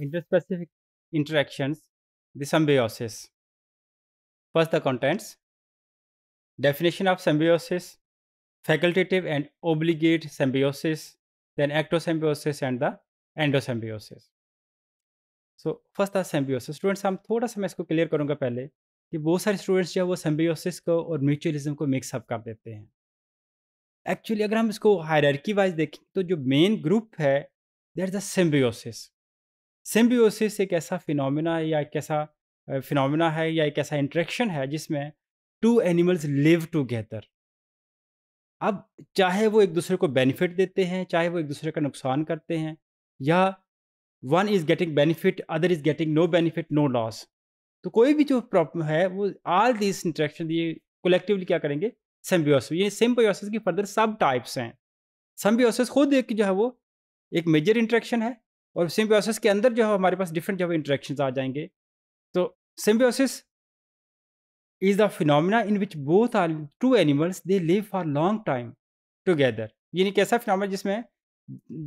interspecific interactions, the symbiosis. First, the contents. Definition of symbiosis, facultative and obligate symbiosis, then ectosymbiosis and the endosymbiosis so first था symbiosis students हम थोड़ा सा मैं इसको clear करूंगा पहले कि बहुत सारे स्टूडेंट्स जो है वो सेम्बियोसिस को और म्यूचुअलिज्म को मिक्सअप कर देते हैं एक्चुअली अगर हम इसको हायरकी वाइज देखें तो जो मेन ग्रुप है there is the symbiosis symbiosis एक ऐसा फिनोमिना या एक ऐसा फिनोमिना है या एक ऐसा इंट्रैक्शन है जिसमें टू एनिमल्स लिव टूगेदर अब चाहे वो एक दूसरे को बेनिफिट देते हैं चाहे वो एक दूसरे का नुकसान करते हैं या one is getting benefit other is getting no benefit no loss तो कोई भी जो प्रॉब्लम है वो ऑल दिस इंट्रैक्शन ये कलेक्टिवली क्या करेंगे सिम्बियोसिस ये सेम्बियोसिस की फर्दर सब टाइप्स हैं सिम्बियोसिस खुद एक जो है वो एक मेजर इंट्रैक्शन है और सिम्बियोसिस के अंदर जो है हमारे पास डिफरेंट जो है इंट्रैक्शन आ जाएंगे तो symbiosis is the phenomena in which both are two animals they live for long time together यानी कैसा फिनोमिना जिसमें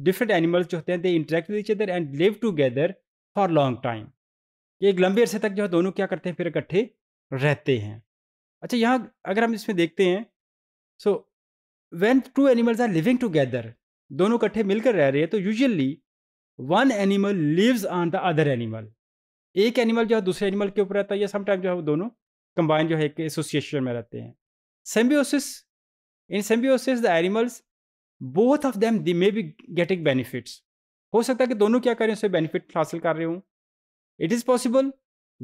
डिफरेंट एनिमल्स जो होते हैं they interact with other and live together for long time ये एक लंबे अरसे तक जो है दोनों क्या करते हैं फिर इकट्ठे रहते हैं अच्छा यहाँ अगर हम इसमें देखते हैं so when two animals are living together दोनों इकट्ठे मिलकर रह रहे हैं तो usually one animal lives on the other animal एक एनिमल जो है दूसरे एनिमल के ऊपर रहता है या समटाइम जो है वो दोनों कंबाइन जो है एक एसोसिएशन में रहते हैं symbiosis in symbiosis the animals both of them they may be getting benefits हो सकता है कि दोनों क्या करें उससे बेनिफिट हासिल कर रहे हूँ it is possible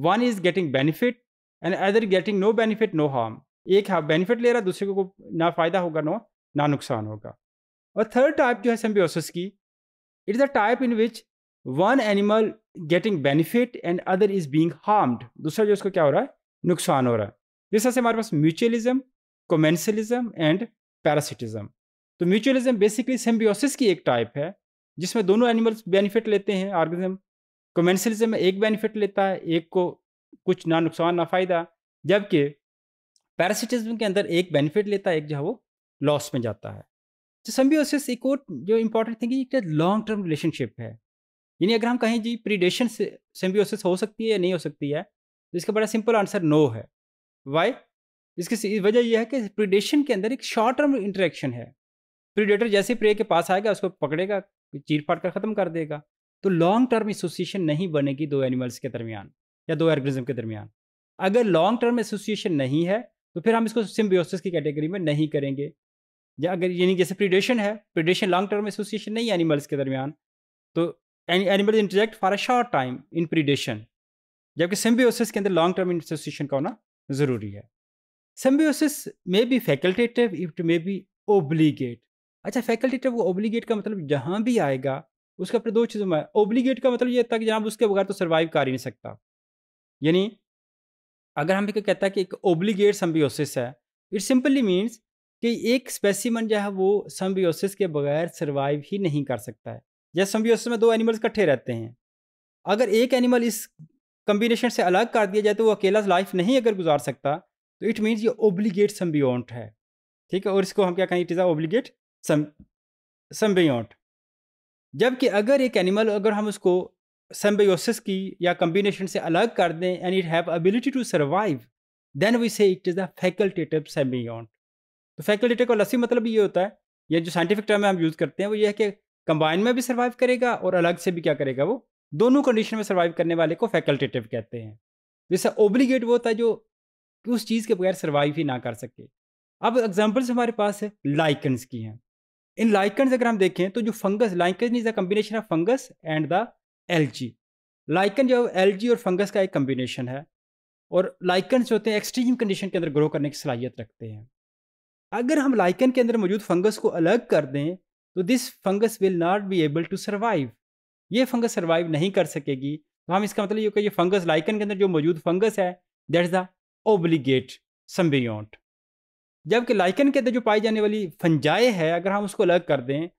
one is getting benefit and other getting no benefit no harm एक हाँ बेनिफिट ले रहा है दूसरे को ना फ़ायदा होगा नो ना नुकसान होगा और थर्ड टाइप जो है सेम्बियोसिस की it is a type in which one animal getting benefit and other is being harmed. दूसरा जो उसको क्या हो रहा है नुकसान हो रहा है जिस तरह से हमारे पास म्यूचुअलिज्म कॉमेंसलिज्म एंड पैरासिटिज्म तो म्यूचुअलिज्म बेसिकली सिम्बियोसिस की एक टाइप है जिसमें दोनों एनिमल्स बेनिफिट लेते हैं ऑर्गेनिज्म कॉमेंसलिज्म में एक बेनिफिट लेता है एक को कुछ ना नुकसान ना फ़ायदा जबकि पैरासिटिज्म के अंदर एक बेनिफिट लेता है एक जो है वो लॉस में जाता है तो सम्बियोसिस एक और जो इम्पोर्टेंट थिंग एक लॉन्ग टर्म रिलेशनशिप है यानी अगर हम कहें जी प्रीडेशन से हो सकती है या नहीं हो सकती है तो इसका बड़ा सिंपल आंसर नो है वाई इसकी वजह यह है कि प्रीडेशन के अंदर एक शॉर्ट टर्म इंटरेक्शन है प्रीडेटर जैसे प्रे के पास आएगा उसको पकड़ेगा चीर फाट कर ख़त्म कर देगा तो लॉन्ग टर्म एसोसिएशन नहीं बनेगी दो एनिमल्स के दरमियान या दो ऑर्गेनिज्म के दरमियान अगर लॉन्ग टर्म एसोसिएशन नहीं है तो फिर हम इसको सिम्बियोसिस की कैटेगरी में नहीं करेंगे या अगर यानी जैसे प्रीडेशन है प्रीडेशन लॉन्ग टर्म एसोसिएशन नहीं है एनिमल्स के दरमियान तो animal interact for a short time in predation जबकि सिम्बियोसिस के अंदर लॉन्ग टर्म एसोसिएशन का होना ज़रूरी है symbiosis may be facultative it may be obligate अच्छा फैकल्टेटिव वो ओब्लीगेट का मतलब जहाँ भी आएगा उसका अपने दो चीज़ों में ओब्लीगेट का मतलब ये था कि जनाब उसके बगैर तो सर्वाइव कर ही नहीं सकता यानी अगर हम कहता है कि एक ओब्लीगेट सिम्बियोसिस है इट सिंपली मीन्स कि एक स्पेसिमन जो है वो सम्बियोसिस के बगैर सर्वाइव ही नहीं कर सकता है जैसे सम्बियोसिस में दो एनिमल्स इकट्ठे रहते हैं अगर एक एनिमल इस कम्बिनेशन से अलग कर दिया जाए तो वो अकेला लाइफ नहीं अगर गुजार सकता तो इट मीन्स ये ओब्लीगेट सम्बियोंट है ठीक है और इसको हम क्या कहें इट इज़ ओब्लीगेट सम्बियोंट जबकि अगर एक एनिमल अगर हम उसको सम्बियोसिस की या कम्बिनेशन से अलग कर दें and it have ability to survive then we say it is a facultative symbiont तो फैकल्टेटिव कोलसी मतलब ये होता है या जो साइंटिफिक टर्म हम यूज़ करते हैं वो ये है कि कंबाइन में भी सर्वाइव करेगा और अलग से भी क्या करेगा वो दोनों कंडीशन में सर्वाइव करने वाले को फैकल्टेटिव कहते हैं जैसे ओब्लीगेट वो होता है जो उस चीज़ के बगैर सर्वाइव ही ना कर सके अब एग्जाम्पल्स हमारे पास है लाइकन्स की हैं इन लाइकन्स अगर हम देखें तो जो fungus lichen is the combination of fungus and the जी लाइकन जो जी और फंगस का एक कम्बिनेशन है और लाइकन्स होते हैं एक्सट्रीम कंडीशन के अंदर ग्रो करने की सलाहियत रखते हैं अगर हम लाइकन के अंदर मौजूद फंगस को अलग कर दें तो this fungus will not be able to survive ये फंगस सर्वाइव नहीं कर सकेगी तो हम इसका मतलब ये कि ये फंगस लाइकन के अंदर जो मौजूद फंगस है दैट द ओब्लीगेट सम्बियोंट जबकि लाइकन के अंदर जो पाई जाने वाली फंजाई है अगर हम उसको अलग कर दें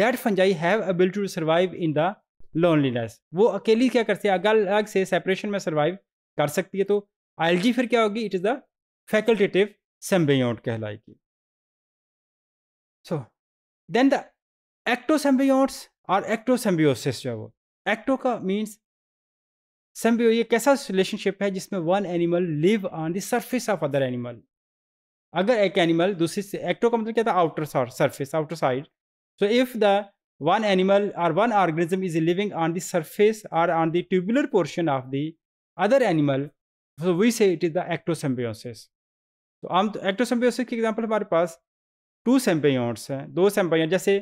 that fungi have ability to survive in the loneliness वो अकेली क्या करती है अगर अलग से सेपरेशन में सर्वाइव कर सकती है तो आई फिर क्या होगी it is the facultative symbiont कहलाएगी सो देन द एक्टोसेम्बियोट्स और एक्टोसेम्बियोसिस जो है वो एक्टो का मीन्स सेम्बियो ये कैसा रिलेशनशिप है जिसमें one animal live on the surface of other animal अगर एक एनिमल दूसरी से एक्टो का मतलब क्या था outer surface outer side so if the one animal और one organism is living on the surface और on the tubular portion of the other animal so we say it is the ectosymbiosis तो um तो एक्टोसेम्बियोसिस की example हमारे पास to सेम्पेन्स हैं दो सेम्पेयर जैसे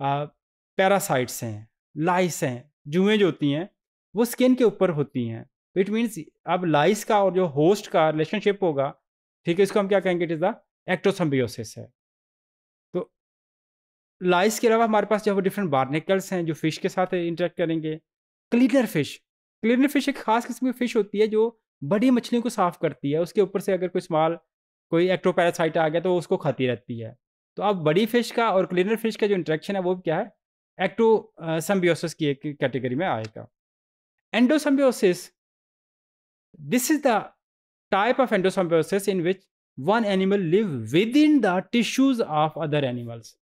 parasites हैं लाइस हैं जुएँ जो होती हैं वो स्किन के ऊपर होती हैं इट मीन्स अब लाइस का और जो होस्ट का रिलेशनशिप होगा ठीक है इसको हम क्या कहेंगे इट इज़ द एक्टोसम्बियोसिस है तो लाइस के अलावा हमारे पास जो वो डिफरेंट बार्निकल्स हैं जो फ़िश के साथ इंटरेक्ट करेंगे क्लीनर फिश क्लीनर फिश एक ख़ास किस्म की फ़िश होती है जो बड़ी मछलियों को साफ़ करती है उसके ऊपर से अगर कोई स्मॉल कोई एक्ट्रोपैरासाइट आ गया तो उसको खाती रहती है तो अब बड़ी फिश का और क्लीनर फिश का जो इंट्रैक्शन है वो क्या है एक्टो सम्बियोसिस की एक कैटेगरी में आएगा endosymbiosis this is the type of endosymbiosis in which one animal live within the tissues of other animals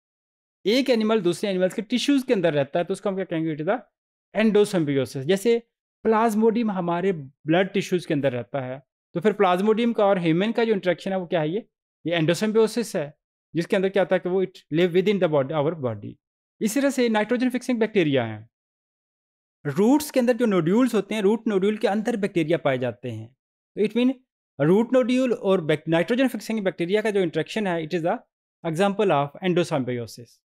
एक एनिमल दूसरे एनिमल्स के टिश्यूज के अंदर रहता है तो उसको हम क्या कहेंगे इट इज द एंडोसम्बियोसिस जैसे प्लाज्मोडियम हमारे ब्लड टिश्यूज के अंदर रहता है तो फिर प्लाज्मोडियम का और ह्यूमन का जो इंट्रैक्शन है वो क्या है ये ये एंडोसम्बियोसिस है जिसके अंदर क्या है कि वो it live within the body our body इस तरह से नाइट्रोजन फिक्सिंग बैक्टीरिया हैं रूट्स के अंदर जो नोड्यूल्स होते हैं रूट नोड्यूल के अंदर बैक्टीरिया पाए जाते हैं तो इट मीन रूट नोड्यूल और नाइट्रोजन फिक्सिंग बैक्टीरिया का जो इंट्रेक्शन है it is the example of एंडोसाम्बियोसिस